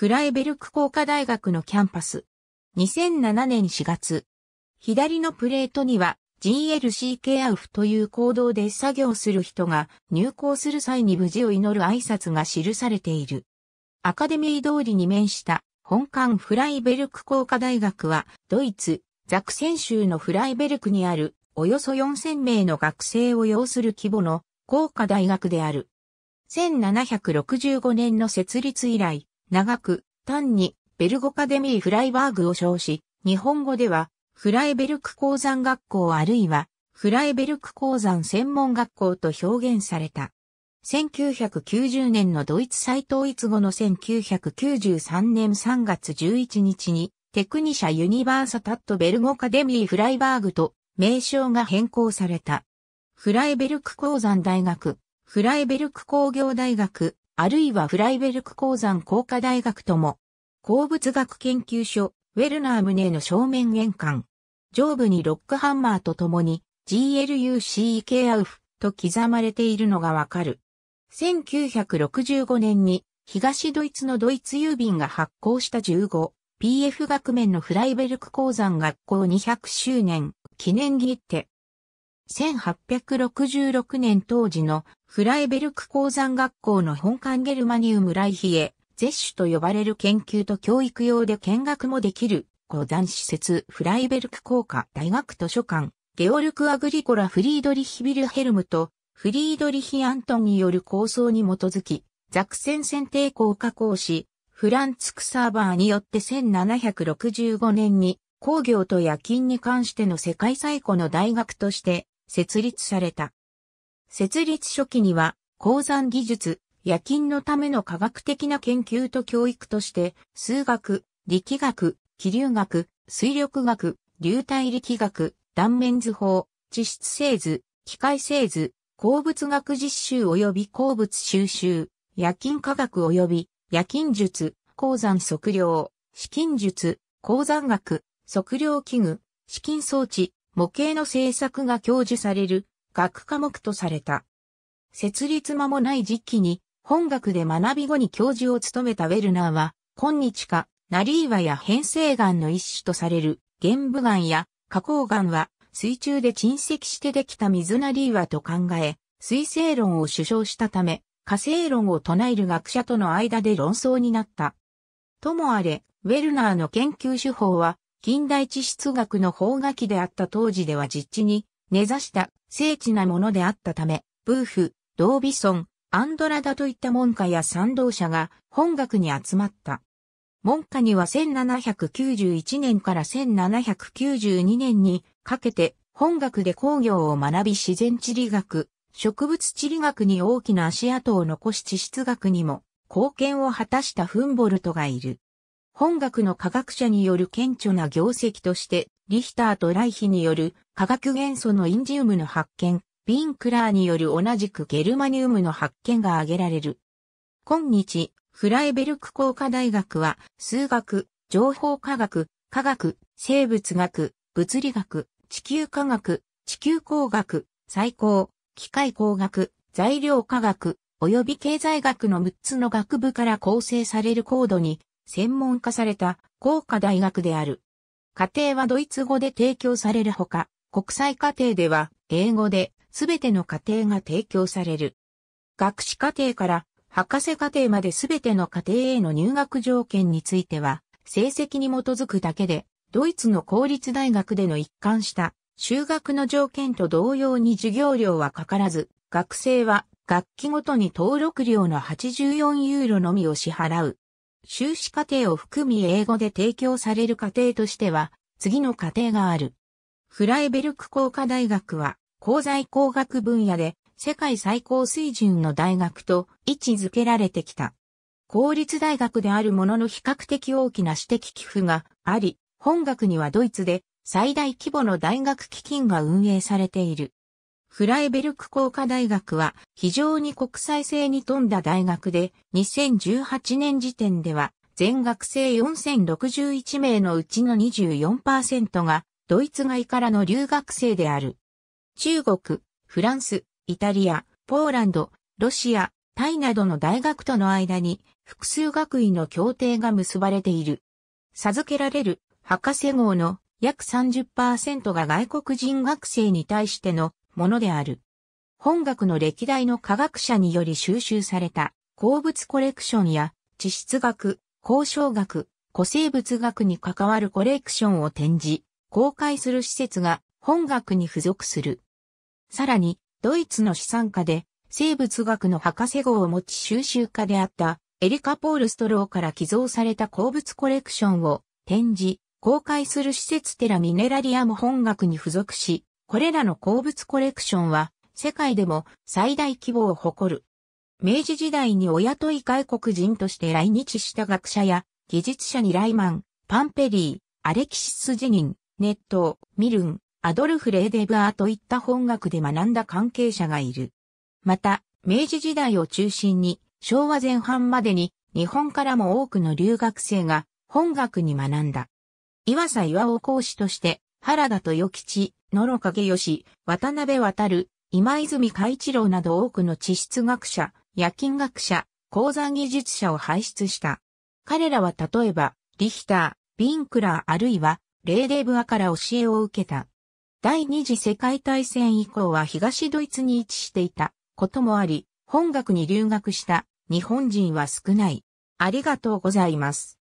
フライベルク工科大学のキャンパス。2007年4月。左のプレートには GLCK アウフという行動で作業する人が入校する際に無事を祈る挨拶が記されている。アカデミー通りに面した本館フライベルク工科大学はドイツザクセン州のフライベルクにあるおよそ4000名の学生を要する規模の工科大学である。1765年の設立以来、長く、単に、ベルゴカデミー・フライバーグを称し、日本語では、フライベルク鉱山学校あるいは、フライベルク鉱山専門学校と表現された。1990年のドイツ再統一後の1993年3月11日に、テクニシャ・ユニバーサタット・ベルゴカデミー・フライバーグと名称が変更された。フライベルク鉱山大学、フライベルク工業大学、あるいはフライベルク鉱山工科大学とも、鉱物学研究所、ウェルナームネーの正面玄関。上部にロックハンマーと共に GLUCK アウフと刻まれているのがわかる。1965年に東ドイツのドイツ郵便が発行した 15PF 学面のフライベルク鉱山学校200周年記念切手。1866年当時のフライベルク鉱山学校の本館ゲルマニウムライヒエ、ゼッシュと呼ばれる研究と教育用で見学もできる、鉱山施設フライベルク工科大学図書館、ゲオルク・アグリコラ・フリードリヒ・ビルヘルムと、フリードリヒ・アントンによる構想に基づき、ザクセン選定校加工し、フランツクサーバーによって1765年に工業と夜勤に関しての世界最古の大学として設立された。設立初期には、鉱山技術、夜勤のための科学的な研究と教育として、数学、力学、気流学、水力学、流体力学、断面図法、地質製図、機械製図、鉱物学実習及び鉱物収集、夜勤科学及び夜勤術、鉱山測量、資金術、鉱山学、測量器具、資金装置、模型の製作が享受される学科目とされた。設立間もない時期に、本学で学び後に教授を務めたウェルナーは、今日か、ナリーワや変性岩の一種とされる、玄武岩や花崗岩は、水中で沈積してできた水ナリーワと考え、水星論を主張したため、火星論を唱える学者との間で論争になった。ともあれ、ウェルナーの研究手法は、近代地質学の方書きであった当時では実地に、根ざした精緻なものであったため、ブーフ、ドービソン、アンドラダといった門下や賛同者が本学に集まった。門下には1791年から1792年にかけて本学で工業を学び自然地理学、植物地理学に大きな足跡を残し地質学にも貢献を果たしたフンボルトがいる。本学の科学者による顕著な業績としてリヒターとライヒによる化学元素のインジウムの発見、ビンクラーによる同じくゲルマニウムの発見が挙げられる。今日、フライベルク工科大学は数学、情報科学、科学、生物学、物理学、地球科学、地球工学、最高、機械工学、材料科学、及び経済学の6つの学部から構成される高度に専門化された工科大学である。家庭はドイツ語で提供されるほか、国際家庭では英語で全ての家庭が提供される。学士課程から博士課程まで全ての家庭への入学条件については、成績に基づくだけで、ドイツの公立大学での一貫した修学の条件と同様に授業料はかからず、学生は学期ごとに登録料の84ユーロのみを支払う。修士課程を含み英語で提供される課程としては、次の課程がある。フライベルク工科大学は、工材工学分野で世界最高水準の大学と位置づけられてきた。公立大学であるものの比較的大きな私的寄付があり、本学にはドイツで最大規模の大学基金が運営されている。フライベルク工科大学は非常に国際性に富んだ大学で2018年時点では全学生4061名のうちの24%がドイツ外からの留学生である。中国、フランス、イタリア、ポーランド、ロシア、タイなどの大学との間に複数学位の協定が結ばれている。授けられる博士号の約30%が外国人学生に対してのものである。本学の歴代の科学者により収集された鉱物コレクションや地質学、交渉学、古生物学に関わるコレクションを展示、公開する施設が本学に付属する。さらに、ドイツの資産家で生物学の博士号を持ち収集家であったエリカ・ポールストローから寄贈された鉱物コレクションを展示、公開する施設テラミネラリアも本学に付属し、これらの鉱物コレクションは世界でも最大規模を誇る。明治時代にお雇い外国人として来日した学者や技術者にライマン、パンペリー、アレキシス・ジニン、ネット、ミルン、アドルフ・レーデブーといった本学で学んだ関係者がいる。また、明治時代を中心に昭和前半までに日本からも多くの留学生が本学に学んだ。岩佐岩尾講師として原田豊吉、野呂景義、渡辺渡、今泉海一郎など多くの地質学者、夜勤学者、鉱山技術者を輩出した。彼らは例えば、リヒター、ビンクラーあるいは、レーデーブアから教えを受けた。第二次世界大戦以降は東ドイツに位置していたこともあり、本学に留学した日本人は少ない。ありがとうございます。